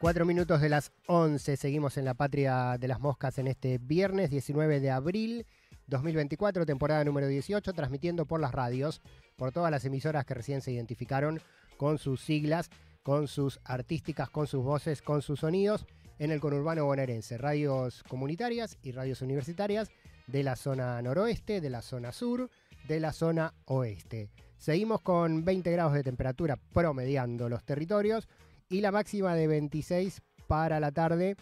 Cuatro minutos de las 11, seguimos en la patria de las moscas en este viernes 19 de abril 2024, temporada número 18, transmitiendo por las radios, por todas las emisoras que recién se identificaron con sus siglas, con sus artísticas, con sus voces, con sus sonidos, en el conurbano bonaerense, radios comunitarias y radios universitarias de la zona noroeste, de la zona sur, de la zona oeste. Seguimos con 20 grados de temperatura promediando los territorios y la máxima de 26 para la tarde,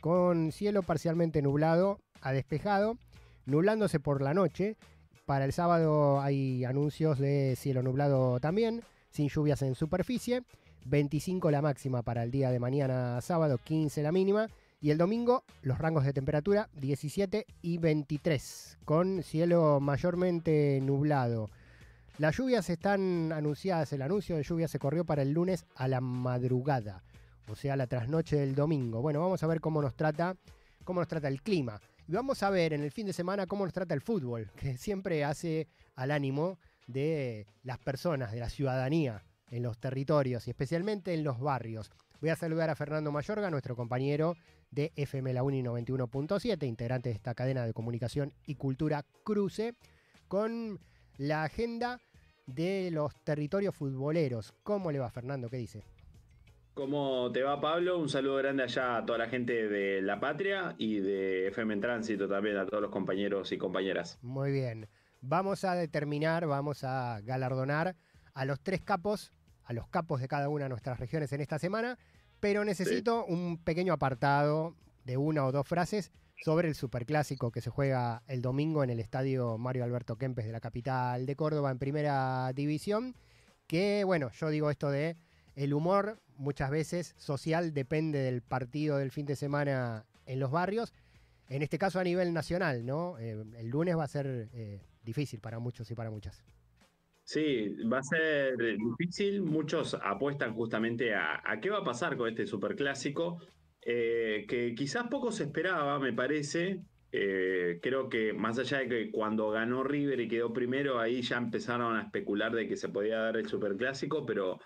con cielo parcialmente nublado a despejado, nublándose por la noche. Para el sábado hay anuncios de cielo nublado también, sin lluvias en superficie. 25 la máxima para el día de mañana sábado, 15 la mínima. Y el domingo los rangos de temperatura 17 y 23, con cielo mayormente nublado. Las lluvias están anunciadas, el anuncio de lluvia se corrió para el lunes a la madrugada, o sea, la trasnoche del domingo. Bueno, vamos a ver cómo nos trata, cómo nos trata el clima. Y vamos a ver en el fin de semana cómo nos trata el fútbol, que siempre hace al ánimo de las personas, de la ciudadanía en los territorios y especialmente en los barrios. Voy a saludar a Fernando Mayorga, nuestro compañero de FM La Uni 91.7, integrante de esta cadena de comunicación y cultura Cruce, con la agenda de los territorios futboleros. ¿Cómo le va Fernando? ¿Qué dice? ¿Cómo te va Pablo? Un saludo grande allá a toda la gente de La Patria y de FM en Tránsito también, a todos los compañeros y compañeras. Muy bien, vamos a determinar, vamos a galardonar a los tres capos, a los capos de cada una de nuestras regiones en esta semana, pero necesito un pequeño apartado de una o dos frases sobre el superclásico que se juega el domingo en el estadio Mario Alberto Kempes de la capital de Córdoba en primera división. Que bueno, yo digo esto de el humor muchas veces social depende del partido del fin de semana en los barrios. En este caso a nivel nacional, ¿no? Eh, el lunes va a ser eh, difícil para muchos y para muchas. Sí, va a ser difícil. Muchos apuestan justamente a, a, qué va a pasar con este superclásico. Eh, que quizás poco se esperaba, me parece. Eh, creo que más allá de que cuando ganó River y quedó primero, ahí ya empezaron a especular de que se podía dar el superclásico, pero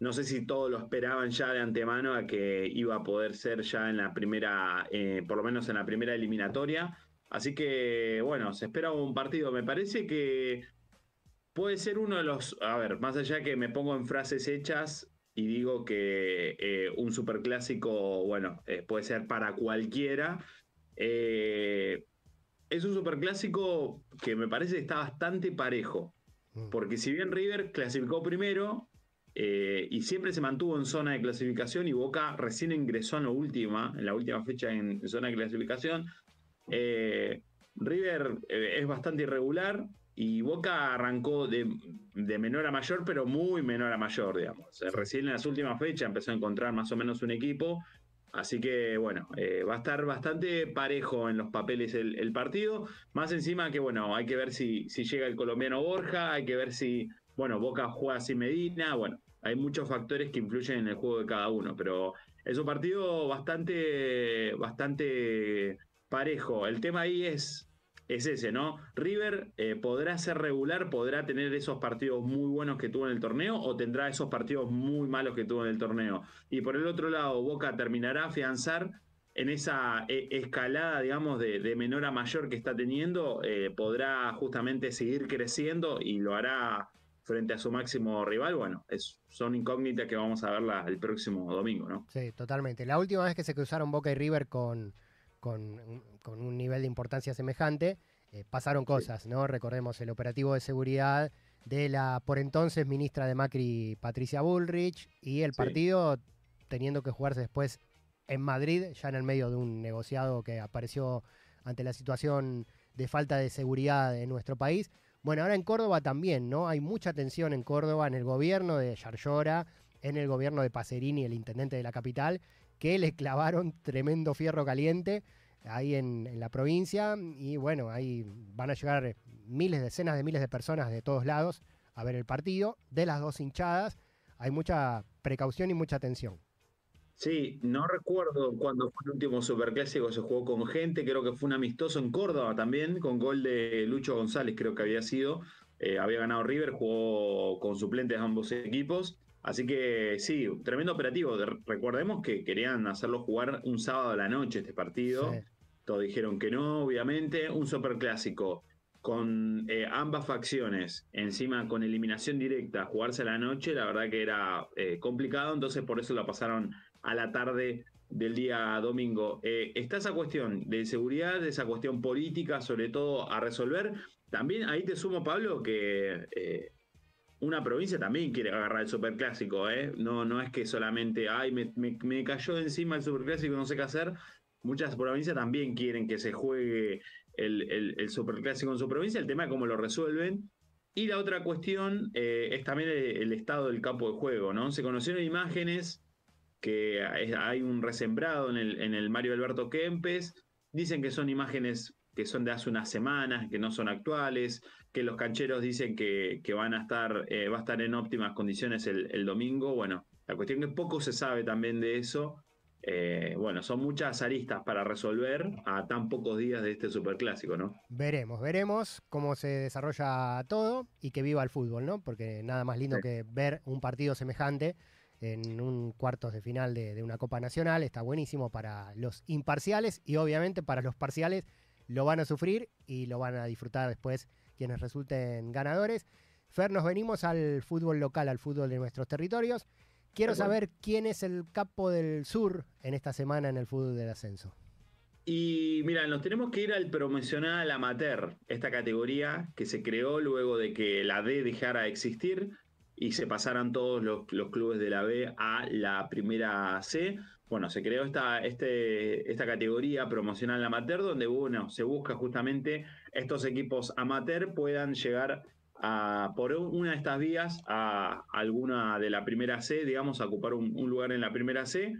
no sé si todos lo esperaban ya de antemano a que iba a poder ser ya en la primera, eh, por lo menos en la primera eliminatoria. Así que, bueno, se espera un partido. Me parece que puede ser uno de los. A ver, más allá que me pongo en frases hechas, y digo que eh, un superclásico, bueno, eh, puede ser para cualquiera. Eh, es un superclásico que me parece que está bastante parejo, mm. porque si bien River clasificó primero y siempre se mantuvo en zona de clasificación y Boca recién ingresó en la última, en la última fecha en, zona de clasificación, River es bastante irregular, y Boca arrancó de, menor a mayor, pero muy menor a mayor, digamos. Eh, recién en las últimas fechas empezó a encontrar más o menos un equipo. Así que, bueno, eh, va a estar bastante parejo en los papeles el, partido. Más encima que, bueno, hay que ver si, si llega el colombiano Borja, hay que ver si, bueno, Boca juega sin Medina. Bueno, hay muchos factores que influyen en el juego de cada uno, pero es un partido bastante, bastante parejo. El tema ahí es es ese, ¿no? River eh, podrá ser regular, podrá tener esos partidos muy buenos que tuvo en el torneo o tendrá esos partidos muy malos que tuvo en el torneo. Y por el otro lado, Boca terminará afianzar en esa e, escalada, digamos, de, menor a mayor que está teniendo, eh, podrá justamente seguir creciendo y lo hará frente a su máximo rival, bueno, son incógnitas que vamos a verla el próximo domingo, ¿no? Sí, totalmente. La última vez que se cruzaron Boca y River con, con, un nivel de importancia semejante, eh, pasaron cosas, ¿no? Recordemos el operativo de seguridad de la por entonces ministra de Macri, Patricia Bullrich, y el partido teniendo que jugarse después en Madrid, ya en el medio de un negociado que apareció ante la situación de falta de seguridad en nuestro país. Bueno, ahora en Córdoba también, ¿no? Hay mucha tensión en Córdoba, en el gobierno de Yarlora, en el gobierno de Pacerini, el intendente de la capital, que le clavaron tremendo fierro caliente ahí en, la provincia. Y bueno, ahí van a llegar miles, decenas de miles de personas de todos lados a ver el partido, de las dos hinchadas. Hay mucha precaución y mucha atención. Sí, no recuerdo cuando fue el último superclásico, se jugó con gente, creo que fue un amistoso en Córdoba también, con gol de Lucho González, creo que había sido. Eh, había ganado River, jugó con suplentes ambos equipos. Así que sí, tremendo operativo. Recordemos que querían hacerlo jugar un sábado a la noche este partido. Todos dijeron que no, obviamente. Un superclásico con eh, ambas facciones, encima con eliminación directa, jugarse a la noche, la verdad que era eh, complicado, entonces por eso lo pasaron a la tarde del día domingo. Eh, está esa cuestión de seguridad, esa cuestión política, sobre todo a resolver. También ahí te sumo, Pablo, que una provincia también quiere agarrar el superclásico, ¿eh? No, no es que solamente, ay, me, me, me cayó encima el superclásico, no sé qué hacer. Muchas provincias también quieren que se juegue el, el, el superclásico en su provincia. El tema es cómo lo resuelven. Y la otra cuestión eh, es también el, estado del campo de juego, ¿no? Se conocieron imágenes que hay un resembrado en el, en el Mario Alberto Kempes. Dicen que son imágenes que son de hace unas semanas, que no son actuales, que los cancheros dicen que, van a estar, eh, va a estar en óptimas condiciones el, domingo. Bueno, la cuestión que poco se sabe también de eso. Eh, bueno, son muchas aristas para resolver a tan pocos días de este superclásico, ¿no? Veremos, veremos cómo se desarrolla todo y que viva el fútbol, ¿no? Porque nada más lindo que ver un partido semejante en un cuartos de final de, una Copa Nacional. Está buenísimo para los imparciales y obviamente para los parciales lo van a sufrir y lo van a disfrutar después quienes resulten ganadores. Fer, nos venimos al fútbol local, al fútbol de nuestros territorios. Quiero saber quién es el capo del sur en esta semana en el fútbol del ascenso. Y mira, nos tenemos que ir al promocional amateur, esta categoría que se creó luego de que la D dejara de existir y se pasaran todos los, clubes de la B a la primera C. Bueno, se creó esta, este, esta categoría promocional amateur donde bueno, se busca justamente estos equipos amateur puedan llegar a, por una de estas vías a alguna de la primera C, digamos, a ocupar un, lugar en la primera C.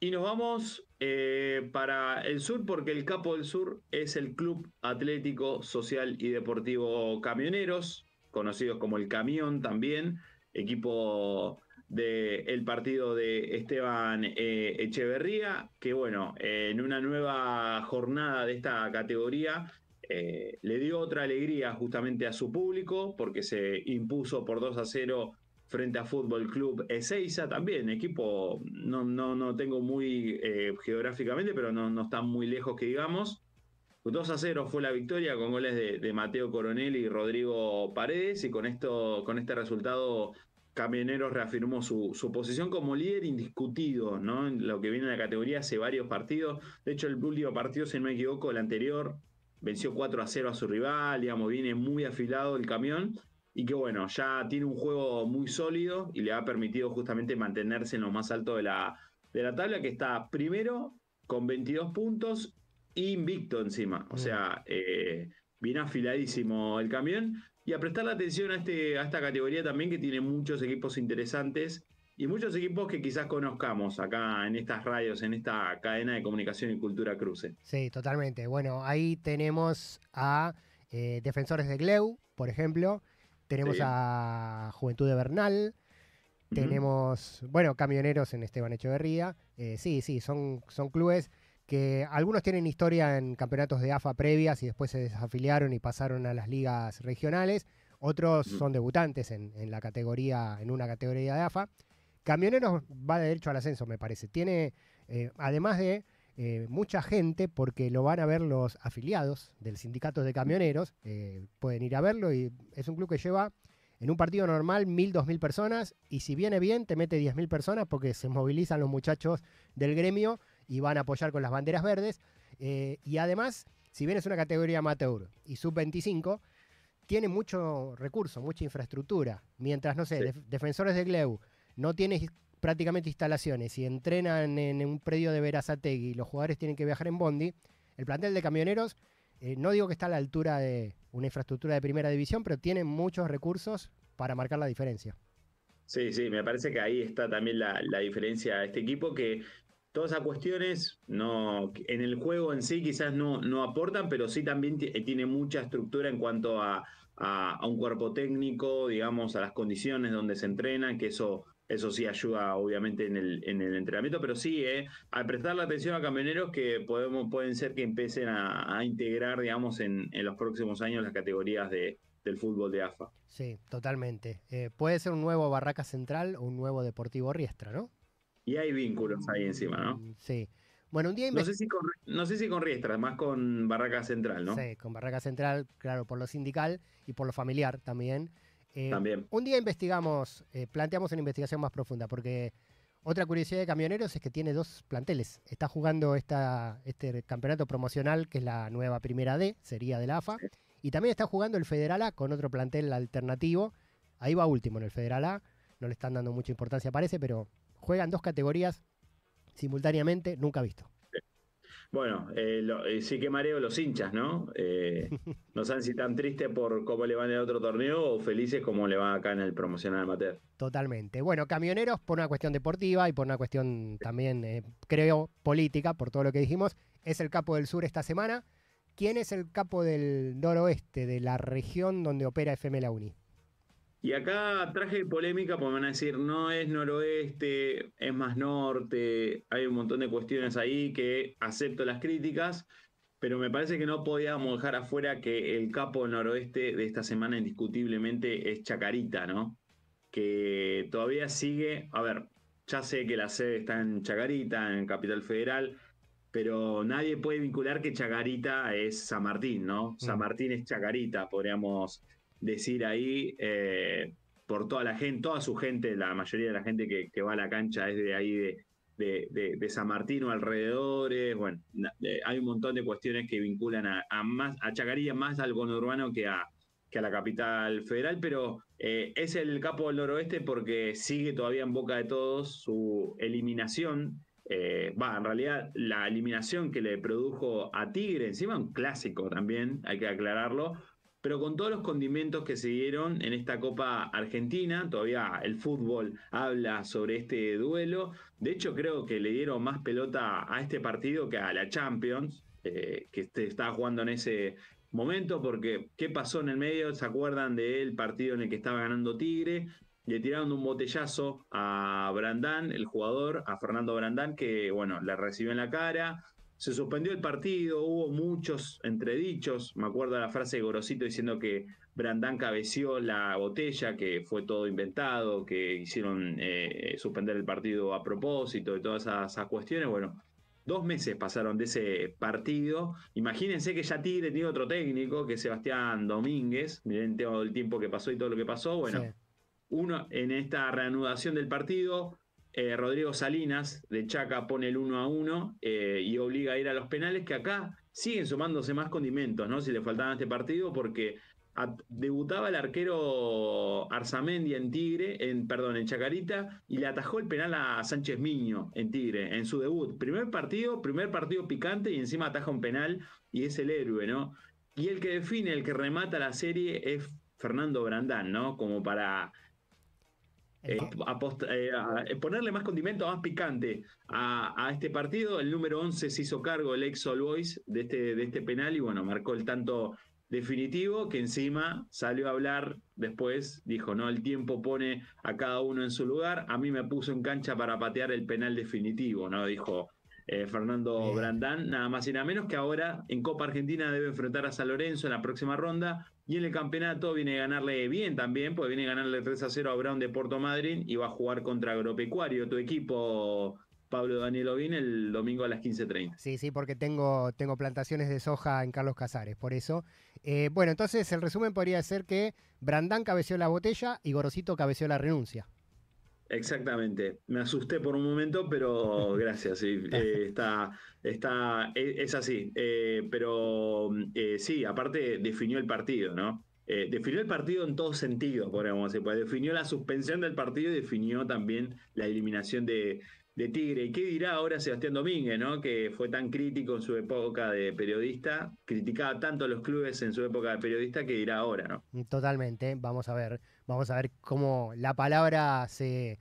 Y nos vamos eh, para el sur porque el capo del sur es el Club Atlético Social y Deportivo Camioneros, conocidos como el Camión también, equipo del partido de Esteban eh, Echeverría, que bueno, en una nueva jornada de esta categoría eh, le dio otra alegría justamente a su público, porque se impuso por 2 a 0 frente a Fútbol Club Ezeiza, también equipo, no, no, no tengo muy eh, geográficamente, pero no, no están muy lejos que digamos. 2 a 0 fue la victoria con goles de, Mateo Coronel y Rodrigo Paredes y con, esto, con este resultado Camioneros reafirmó su, posición como líder indiscutido, En lo que viene de la categoría hace varios partidos. De hecho, el último partido, si no me equivoco, el anterior, venció 4 a 0 a su rival, digamos, viene muy afilado el camión. Y que bueno, ya tiene un juego muy sólido y le ha permitido justamente mantenerse en lo más alto de la, de la tabla, que está primero con 22 puntos invicto encima. O mm. sea, bien eh, afiladísimo el camión. Y a prestar la atención a, este, a esta categoría también que tiene muchos equipos interesantes y muchos equipos que quizás conozcamos acá en estas radios, en esta cadena de comunicación y cultura cruce. Sí, totalmente. Bueno, ahí tenemos a eh, Defensores de Gleu, por ejemplo. Tenemos a Juventud de Bernal. Tenemos, bueno, camioneros en Esteban Echeverría. Eh, sí, sí, son, son clubes que algunos tienen historia en campeonatos de AFA previas y después se desafiliaron y pasaron a las ligas regionales, otros son debutantes en, la categoría, en una categoría de AFA. Camioneros va derecho al ascenso, me parece. Tiene, eh, además de eh, mucha gente, porque lo van a ver los afiliados del sindicato de camioneros, eh, pueden ir a verlo y es un club que lleva en un partido normal mil, dos mil personas y si viene bien te mete diez mil personas porque se movilizan los muchachos del gremio y van a apoyar con las banderas verdes. Eh, y además, si bien es una categoría amateur y sub-25, tiene mucho recurso, mucha infraestructura. Mientras, no sé, defensores de Gleu no tiene prácticamente instalaciones y entrenan en un predio de Verazategui y los jugadores tienen que viajar en Bondi, el plantel de camioneros, eh, no digo que está a la altura de una infraestructura de primera división, pero tiene muchos recursos para marcar la diferencia. Sí, sí, me parece que ahí está también la, la diferencia de este equipo que todas esas cuestiones no, en el juego en sí quizás no, no aportan, pero sí también eh, tiene mucha estructura en cuanto a, un cuerpo técnico, digamos, a las condiciones donde se entrenan, que eso, eso sí ayuda obviamente en el, en el entrenamiento, pero sí, eh, al prestar la atención a camioneros que podemos, pueden ser que empiecen a, integrar, digamos, en, los próximos años las categorías de, del fútbol de AFA. Sí, totalmente. Eh, puede ser un nuevo Barraca Central o un nuevo Deportivo Riestra, ¿no? Y hay vínculos ahí encima, ¿no? Mm, sí. Bueno, un día no sé, si con, no sé si con Riestra, más con Barraca Central, ¿no? Sí, con Barraca Central, claro, por lo sindical y por lo familiar también. Eh, también. Un día investigamos, eh, planteamos una investigación más profunda, porque otra curiosidad de Camioneros es que tiene dos planteles. Está jugando esta, este campeonato promocional, que es la nueva primera D, sería de la AFA, y también está jugando el Federal A con otro plantel alternativo. Ahí va último en el Federal A, no le están dando mucha importancia, parece, pero juegan dos categorías simultáneamente, nunca visto. Bueno, eh, eh, sí que mareo los hinchas, ¿no? Eh, no saben si están tristes por cómo le van en el otro torneo o felices como le van acá en el promocional amateur. Totalmente. Bueno, camioneros por una cuestión deportiva y por una cuestión también, creo, política, por todo lo que dijimos, es el capo del sur esta semana. ¿Quién es el capo del noroeste, de la región donde opera FM La Uni? Y acá traje polémica porque van a decir, no es noroeste, es más norte, hay un montón de cuestiones ahí que acepto las críticas, pero me parece que no podíamos dejar afuera que el capo noroeste de esta semana indiscutiblemente es Chacarita, ¿no? Que todavía sigue, a ver, ya sé que la sede está en Chacarita, en Capital Federal, pero nadie puede vincular que Chacarita es San Martín, ¿no? San mm. Martín es Chacarita, podríamos decir ahí eh, por toda la gente, toda su gente, la mayoría de la gente que, va a la cancha es de ahí de, San Martín o alrededores. Bueno, eh, hay un montón de cuestiones que vinculan a, más, a Chacarilla más al conurbano que a, que a la capital federal, pero eh, es el capo del noroeste porque sigue todavía en boca de todos su eliminación. Va, en realidad la eliminación que le produjo a Tigre, encima un clásico también, hay que aclararlo, pero con todos los condimentos que se dieron en esta Copa Argentina, todavía el fútbol habla sobre este duelo. De hecho, creo que le dieron más pelota a este partido que a la Champions, eh, que estaba jugando en ese momento, porque ¿qué pasó en el medio? ¿Se acuerdan del partido en el que estaba ganando Tigre? Le tiraron un botellazo a Brandán, el jugador, a Fernando Brandán, que bueno, le recibió en la cara, se suspendió el partido, hubo muchos entredichos. Me acuerdo de la frase de Gorosito diciendo que Brandán cabeció la botella, que fue todo inventado, que hicieron eh, suspender el partido a propósito de todas esas, cuestiones. Bueno, dos meses pasaron de ese partido. Imagínense que ya Tigre tiene otro técnico, que es Sebastián Domínguez. Miren todo el tiempo que pasó y todo lo que pasó. Bueno, uno en esta reanudación del partido eh, Rodrigo Salinas de Chaca pone el 1 a 1 eh, y obliga a ir a los penales, que acá siguen sumándose más condimentos, ¿no? Si le faltaban este partido, porque debutaba el arquero Arzamendi en Tigre, en, perdón, en Chacarita, y le atajó el penal a Sánchez Miño en Tigre, en su debut. Primer partido, primer partido picante, y encima ataja un penal, y es el héroe, ¿no? Y el que define, el que remata la serie es Fernando Brandán, ¿no? Como para eh, eh, eh, ponerle más condimento, más picante a, este partido. El número 11 se hizo cargo el ex All Boys de este, de este penal y bueno, marcó el tanto definitivo que encima salió a hablar después, dijo, no, el tiempo pone a cada uno en su lugar, a mí me puso en cancha para patear el penal definitivo, ¿no? Dijo Fernando Brandán, nada más y nada menos que ahora en Copa Argentina debe enfrentar a San Lorenzo en la próxima ronda, y en el campeonato viene a ganarle bien también, porque viene a ganarle 3 a 0 a Brown de Puerto Madryn y va a jugar contra Agropecuario, tu equipo, Pablo Daniel Ovín, el domingo a las 15.30. Sí, sí, porque tengo, tengo plantaciones de soja en Carlos Casares, por eso. Eh, bueno, entonces el resumen podría ser que Brandán cabeció la botella y Gorosito cabeció la renuncia. Exactamente. Me asusté por un momento, pero gracias. Eh, está, está, e, es, así. Eh, pero mm, eh, sí, aparte definió el partido, ¿no? definió el partido en todos sentidos podríamos decir. Pues definió la suspensión del partido y definió también la eliminación de, Tigre. ¿Y qué dirá ahora Sebastián Domínguez, ¿no? que fue tan crítico en su época de periodista, criticaba tanto a los clubes en su época de periodista, qué dirá ahora? ¿no? Totalmente, vamos a ver. Vamos a ver cómo la palabra se,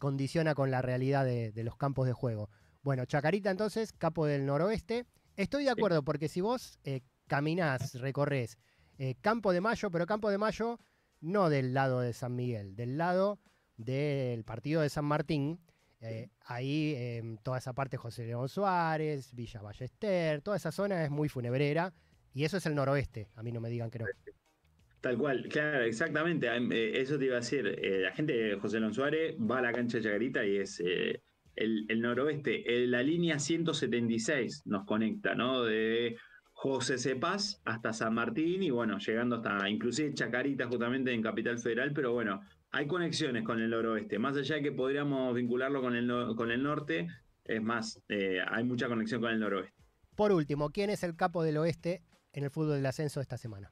condiciona con la realidad de, los campos de juego. Bueno, Chacarita entonces, capo del noroeste. Estoy de acuerdo, porque si vos eh, caminás, recorres eh, Campo de Mayo, pero Campo de Mayo no del lado de San Miguel, del lado del partido de San Martín. Eh, ahí em, toda esa parte José León Suárez, Villa Ballester, toda esa zona es muy funebrera y eso es el noroeste, a mí no me digan que no. Tal cual, claro, exactamente. Eh, eso te iba a decir. Eh, la gente de José Lón Suárez va a la cancha de Chacarita y es eh, el, noroeste. la línea 176 nos conecta, ¿no? De José Cepaz hasta San Martín y bueno, llegando hasta inclusive Chacarita justamente en Capital Federal, pero bueno, hay conexiones con el noroeste. Más allá de que podríamos vincularlo con el, con el norte, es más, hay mucha conexión con el noroeste. Por último, ¿quién es el capo del oeste en el fútbol del ascenso de esta semana?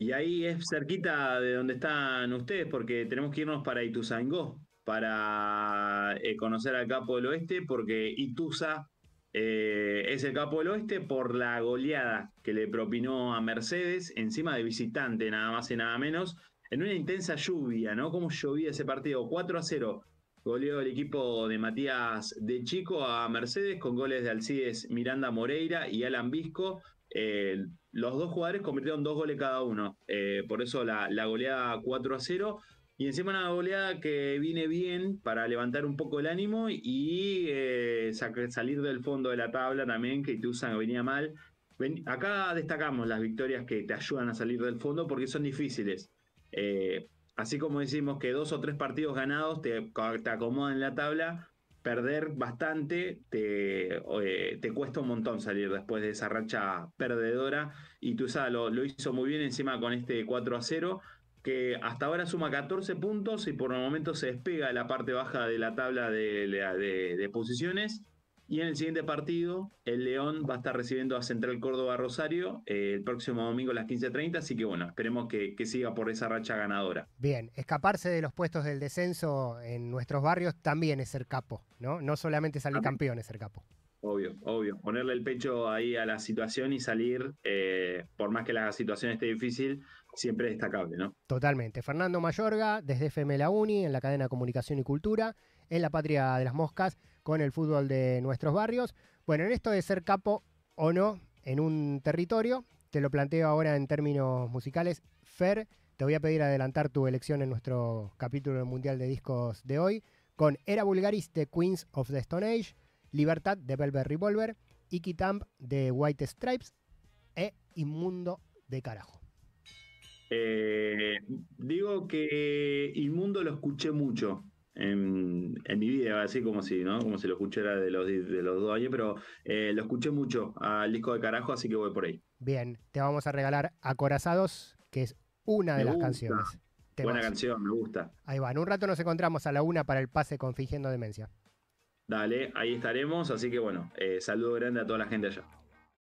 Y ahí es cerquita de donde están ustedes, porque tenemos que irnos para Ituzaingó, para eh, conocer al capo del oeste, porque Ituza eh, es el capo del oeste por la goleada que le propinó a Mercedes, encima de visitante, nada más y nada menos, en una intensa lluvia, ¿no? ¿Cómo llovía ese partido? 4 a 0. Goleó el equipo de Matías de Chico a Mercedes con goles de Alcides Miranda Moreira y Alan Visco. Eh, los dos jugadores convirtieron dos goles cada uno. Eh, por eso la, goleada 4 a 0. Y encima una goleada que viene bien para levantar un poco el ánimo y eh, salir del fondo de la tabla también, que usan venía mal. acá destacamos las victorias que te ayudan a salir del fondo porque son difíciles. así como decimos que dos o tres partidos ganados te, te acomodan en la tabla, perder bastante, te, eh, te, cuesta un montón salir después de esa racha perdedora. Y tú lo, lo hizo muy bien encima con este 4 a 0, que hasta ahora suma 14 puntos y por el momento se despega de la parte baja de la tabla de posiciones. Y en el siguiente partido, el León va a estar recibiendo a Central Córdoba Rosario eh, el próximo domingo a las 15.30, así que bueno, esperemos que, siga por esa racha ganadora. Bien, escaparse de los puestos del descenso en nuestros barrios también es ser capo, ¿no? No solamente salir campeón es ser capo. Obvio, obvio. Ponerle el pecho ahí a la situación y salir, eh, por más que la situación esté difícil, siempre es destacable, ¿no? Totalmente. Fernando Mayorga, desde FM La Uni, en la cadena Comunicación y Cultura, en la Patria de las Moscas con el fútbol de nuestros barrios. Bueno, en esto de ser capo o no en un territorio, te lo planteo ahora en términos musicales. Fer, te voy a pedir adelantar tu elección en nuestro capítulo mundial de discos de hoy con Era Vulgaris de Queens of the Stone Age, Libertad de Velvet Revolver, Iki Tamp de White Stripes e Inmundo de Carajo. Eh, digo que Inmundo lo escuché mucho en, mi vida, así como si, ¿no? Como si lo escuchara de los, de los dos años, pero eh, lo escuché mucho al disco de carajo, así que voy por ahí. Bien, te vamos a regalar Acorazados, que es una de las canciones. Buena canción, me gusta. Ahí va, en un rato nos encontramos a la una para el pase con Fingiendo Demencia. Dale, ahí estaremos, así que bueno, eh, saludo grande a toda la gente allá.